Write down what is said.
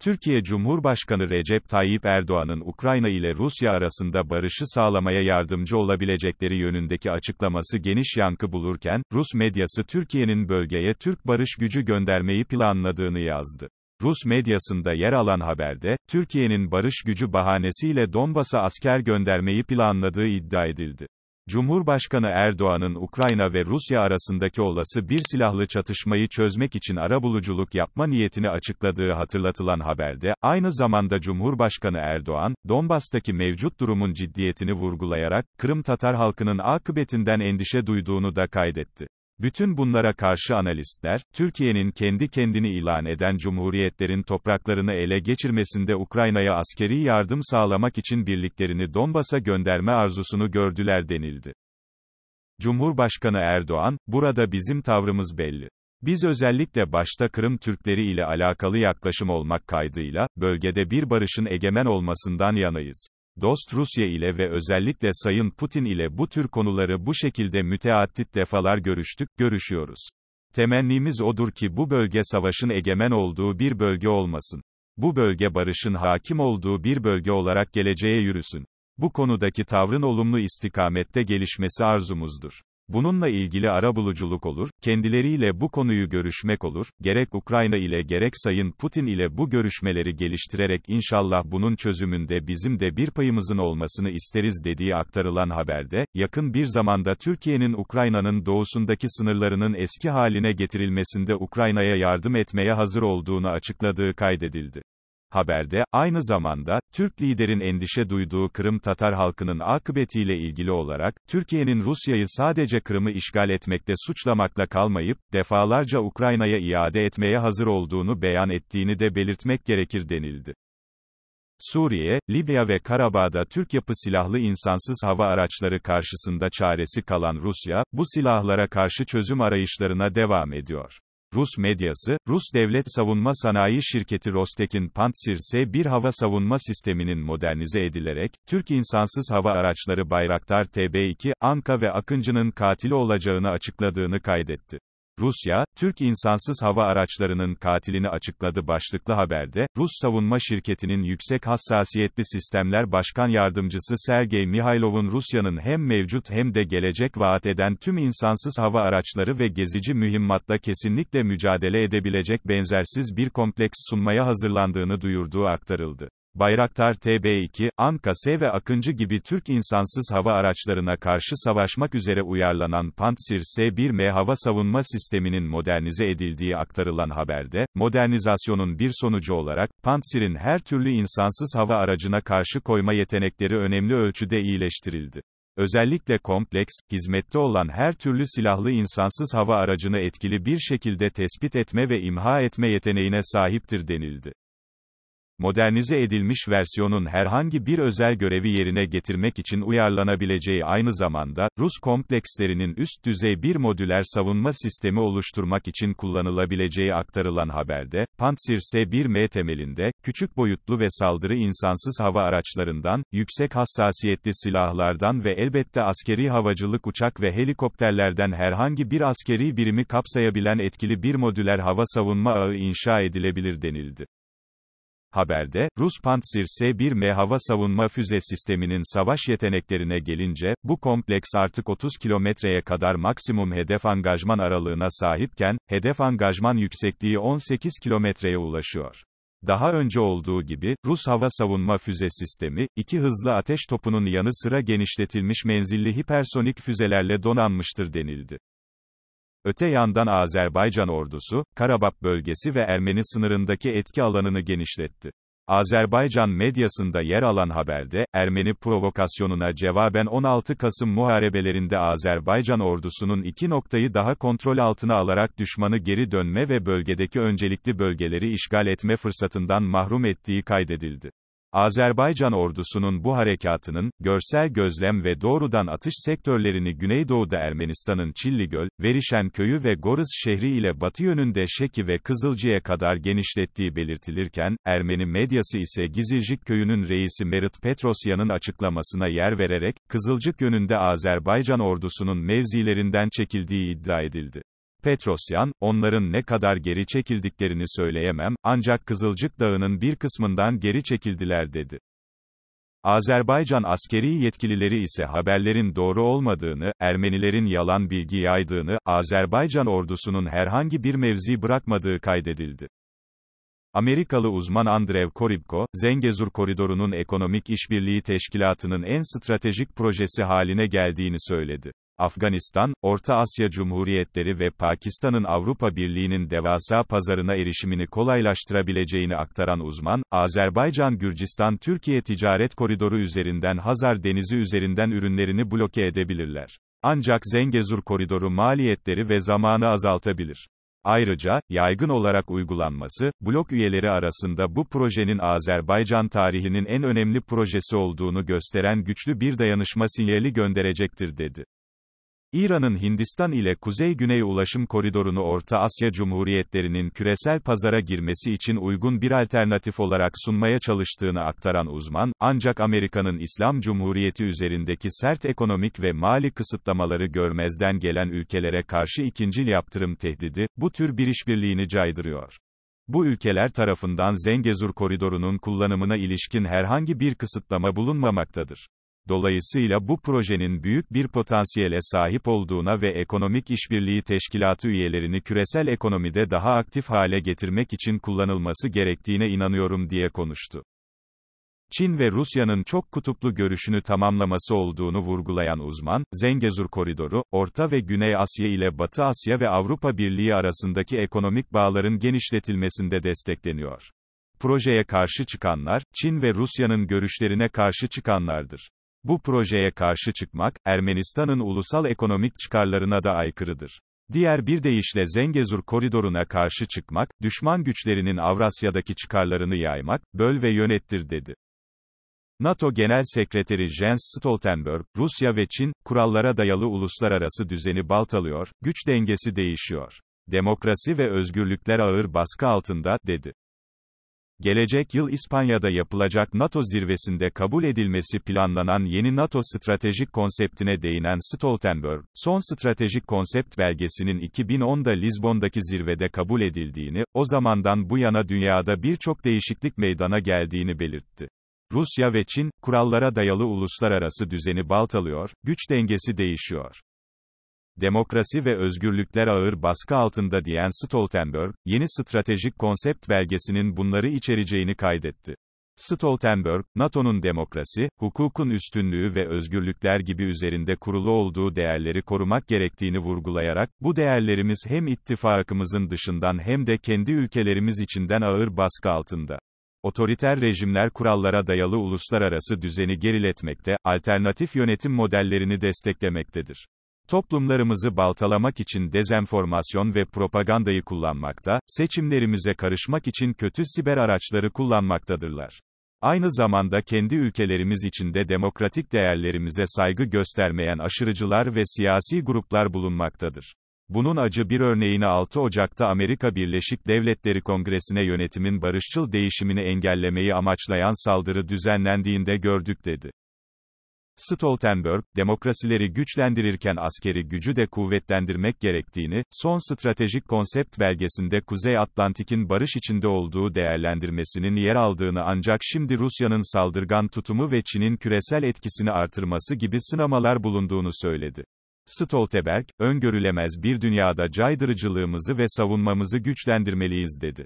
Türkiye Cumhurbaşkanı Recep Tayyip Erdoğan'ın Ukrayna ile Rusya arasında barışı sağlamaya yardımcı olabilecekleri yönündeki açıklaması geniş yankı bulurken, Rus medyası Türkiye'nin bölgeye Türk barış gücü göndermeyi planladığını yazdı. Rus medyasında yer alan haberde, Türkiye'nin barış gücü bahanesiyle Donbas'a asker göndermeyi planladığı iddia edildi. Cumhurbaşkanı Erdoğan'ın Ukrayna ve Rusya arasındaki olası bir silahlı çatışmayı çözmek için arabuluculuk yapma niyetini açıkladığı hatırlatılan haberde, aynı zamanda Cumhurbaşkanı Erdoğan, Donbas'taki mevcut durumun ciddiyetini vurgulayarak, Kırım Tatar halkının akıbetinden endişe duyduğunu da kaydetti. Bütün bunlara karşı analistler, Türkiye'nin kendi kendini ilan eden cumhuriyetlerin topraklarını ele geçirmesinde Ukrayna'ya askeri yardım sağlamak için birliklerini Donbas'a gönderme arzusunu gördüler denildi. Cumhurbaşkanı Erdoğan, burada bizim tavrımız belli. Biz özellikle başta Kırım Türkleri ile alakalı yaklaşım olmak kaydıyla, bölgede bir barışın egemen olmasından yanayız dost Rusya ile ve özellikle Sayın Putin ile bu tür konuları bu şekilde müteaddit defalar görüştük, görüşüyoruz. Temennimiz odur ki bu bölge savaşın egemen olduğu bir bölge olmasın. Bu bölge barışın hakim olduğu bir bölge olarak geleceğe yürüsün. Bu konudaki tavrın olumlu istikamette gelişmesi arzumuzdur. Bununla ilgili ara buluculuk olur, kendileriyle bu konuyu görüşmek olur, gerek Ukrayna ile gerek Sayın Putin ile bu görüşmeleri geliştirerek inşallah bunun çözümünde bizim de bir payımızın olmasını isteriz dediği aktarılan haberde, yakın bir zamanda Türkiye'nin Ukrayna'nın doğusundaki sınırlarının eski haline getirilmesinde Ukrayna'ya yardım etmeye hazır olduğunu açıkladığı kaydedildi. Haberde, aynı zamanda, Türk liderin endişe duyduğu Kırım Tatar halkının akıbetiyle ilgili olarak, Türkiye'nin Rusya'yı sadece Kırım'ı işgal etmekte suçlamakla kalmayıp, defalarca Ukrayna'ya iade etmeye hazır olduğunu beyan ettiğini de belirtmek gerekir denildi. Suriye, Libya ve Karabağ'da Türk yapı silahlı insansız hava araçları karşısında çaresi kalan Rusya, bu silahlara karşı çözüm arayışlarına devam ediyor. Rus medyası, Rus devlet savunma sanayi şirketi Rostek'in Pantsir S-1 hava savunma sisteminin modernize edilerek, Türk insansız hava araçları Bayraktar TB2, Anka ve Akıncı'nın katili olacağını açıkladığını kaydetti. Rusya, Türk insansız hava araçlarının katilini açıkladı başlıklı haberde, Rus savunma şirketinin yüksek hassasiyetli sistemler başkan yardımcısı Sergey Mihailov'un Rusya'nın hem mevcut hem de gelecek vaat eden tüm insansız hava araçları ve gezici mühimmatla kesinlikle mücadele edebilecek benzersiz bir kompleks sunmaya hazırlandığını duyurduğu aktarıldı. Bayraktar TB2, Anka Ankase ve Akıncı gibi Türk insansız hava araçlarına karşı savaşmak üzere uyarlanan Pantsir S-1M hava savunma sisteminin modernize edildiği aktarılan haberde, modernizasyonun bir sonucu olarak, Pantsir'in her türlü insansız hava aracına karşı koyma yetenekleri önemli ölçüde iyileştirildi. Özellikle kompleks, hizmette olan her türlü silahlı insansız hava aracını etkili bir şekilde tespit etme ve imha etme yeteneğine sahiptir denildi. Modernize edilmiş versiyonun herhangi bir özel görevi yerine getirmek için uyarlanabileceği aynı zamanda, Rus komplekslerinin üst düzey bir modüler savunma sistemi oluşturmak için kullanılabileceği aktarılan haberde, Pantsir S-1M temelinde, küçük boyutlu ve saldırı insansız hava araçlarından, yüksek hassasiyetli silahlardan ve elbette askeri havacılık uçak ve helikopterlerden herhangi bir askeri birimi kapsayabilen etkili bir modüler hava savunma ağı inşa edilebilir denildi. Haberde, Rus Pantsir S-1M hava savunma füze sisteminin savaş yeteneklerine gelince, bu kompleks artık 30 kilometreye kadar maksimum hedef angajman aralığına sahipken, hedef angajman yüksekliği 18 kilometreye ulaşıyor. Daha önce olduğu gibi, Rus hava savunma füze sistemi, iki hızlı ateş topunun yanı sıra genişletilmiş menzilli hipersonik füzelerle donanmıştır denildi. Öte yandan Azerbaycan ordusu, Karabakh bölgesi ve Ermeni sınırındaki etki alanını genişletti. Azerbaycan medyasında yer alan haberde, Ermeni provokasyonuna cevaben 16 Kasım muharebelerinde Azerbaycan ordusunun iki noktayı daha kontrol altına alarak düşmanı geri dönme ve bölgedeki öncelikli bölgeleri işgal etme fırsatından mahrum ettiği kaydedildi. Azerbaycan ordusunun bu harekatının, görsel gözlem ve doğrudan atış sektörlerini Güneydoğu'da Ermenistan'ın Çilligöl, Verişen köyü ve Gorız şehri ile batı yönünde Şeki ve Kızılcı'ya kadar genişlettiği belirtilirken, Ermeni medyası ise Gizircik köyünün reisi Merit Petrosyan'ın açıklamasına yer vererek, Kızılcık yönünde Azerbaycan ordusunun mevzilerinden çekildiği iddia edildi. Petrosyan, onların ne kadar geri çekildiklerini söyleyemem, ancak Kızılcık Dağı'nın bir kısmından geri çekildiler dedi. Azerbaycan askeri yetkilileri ise haberlerin doğru olmadığını, Ermenilerin yalan bilgi yaydığını, Azerbaycan ordusunun herhangi bir mevzi bırakmadığı kaydedildi. Amerikalı uzman Andrew Koribko, Zengezur Koridoru'nun Ekonomik İşbirliği Teşkilatı'nın en stratejik projesi haline geldiğini söyledi. Afganistan, Orta Asya Cumhuriyetleri ve Pakistan'ın Avrupa Birliği'nin devasa pazarına erişimini kolaylaştırabileceğini aktaran uzman, Azerbaycan-Gürcistan-Türkiye ticaret koridoru üzerinden Hazar Denizi üzerinden ürünlerini bloke edebilirler. Ancak Zengezur koridoru maliyetleri ve zamanı azaltabilir. Ayrıca, yaygın olarak uygulanması, blok üyeleri arasında bu projenin Azerbaycan tarihinin en önemli projesi olduğunu gösteren güçlü bir dayanışma sinyali gönderecektir dedi. İran'ın Hindistan ile Kuzey-Güney ulaşım koridorunu Orta Asya Cumhuriyetlerinin küresel pazara girmesi için uygun bir alternatif olarak sunmaya çalıştığını aktaran uzman, ancak Amerika'nın İslam Cumhuriyeti üzerindeki sert ekonomik ve mali kısıtlamaları görmezden gelen ülkelere karşı ikincil yaptırım tehdidi, bu tür bir işbirliğini caydırıyor. Bu ülkeler tarafından Zengezur koridorunun kullanımına ilişkin herhangi bir kısıtlama bulunmamaktadır. Dolayısıyla bu projenin büyük bir potansiyele sahip olduğuna ve Ekonomik işbirliği Teşkilatı üyelerini küresel ekonomide daha aktif hale getirmek için kullanılması gerektiğine inanıyorum diye konuştu. Çin ve Rusya'nın çok kutuplu görüşünü tamamlaması olduğunu vurgulayan uzman, Zengezur Koridoru, Orta ve Güney Asya ile Batı Asya ve Avrupa Birliği arasındaki ekonomik bağların genişletilmesinde destekleniyor. Projeye karşı çıkanlar, Çin ve Rusya'nın görüşlerine karşı çıkanlardır. Bu projeye karşı çıkmak, Ermenistan'ın ulusal ekonomik çıkarlarına da aykırıdır. Diğer bir deyişle Zengezur koridoruna karşı çıkmak, düşman güçlerinin Avrasya'daki çıkarlarını yaymak, böl ve yönettir dedi. NATO Genel Sekreteri Jens Stoltenberg, Rusya ve Çin, kurallara dayalı uluslararası düzeni baltalıyor, güç dengesi değişiyor. Demokrasi ve özgürlükler ağır baskı altında, dedi. Gelecek yıl İspanya'da yapılacak NATO zirvesinde kabul edilmesi planlanan yeni NATO stratejik konseptine değinen Stoltenberg, son stratejik konsept belgesinin 2010'da Lizbon'daki zirvede kabul edildiğini, o zamandan bu yana dünyada birçok değişiklik meydana geldiğini belirtti. Rusya ve Çin, kurallara dayalı uluslararası düzeni baltalıyor, güç dengesi değişiyor demokrasi ve özgürlükler ağır baskı altında diyen Stoltenberg, yeni stratejik konsept belgesinin bunları içereceğini kaydetti. Stoltenberg, NATO'nun demokrasi, hukukun üstünlüğü ve özgürlükler gibi üzerinde kurulu olduğu değerleri korumak gerektiğini vurgulayarak, bu değerlerimiz hem ittifakımızın dışından hem de kendi ülkelerimiz içinden ağır baskı altında. Otoriter rejimler kurallara dayalı uluslararası düzeni geriletmekte, alternatif yönetim modellerini desteklemektedir. Toplumlarımızı baltalamak için dezenformasyon ve propagandayı kullanmakta, seçimlerimize karışmak için kötü siber araçları kullanmaktadırlar. Aynı zamanda kendi ülkelerimiz içinde demokratik değerlerimize saygı göstermeyen aşırıcılar ve siyasi gruplar bulunmaktadır. Bunun acı bir örneğini 6 Ocak'ta Amerika Birleşik Devletleri Kongresi'ne yönetimin barışçıl değişimini engellemeyi amaçlayan saldırı düzenlendiğinde gördük dedi. Stoltenberg, demokrasileri güçlendirirken askeri gücü de kuvvetlendirmek gerektiğini, son stratejik konsept belgesinde Kuzey Atlantik'in barış içinde olduğu değerlendirmesinin yer aldığını ancak şimdi Rusya'nın saldırgan tutumu ve Çin'in küresel etkisini artırması gibi sınamalar bulunduğunu söyledi. Stoltenberg, öngörülemez bir dünyada caydırıcılığımızı ve savunmamızı güçlendirmeliyiz dedi.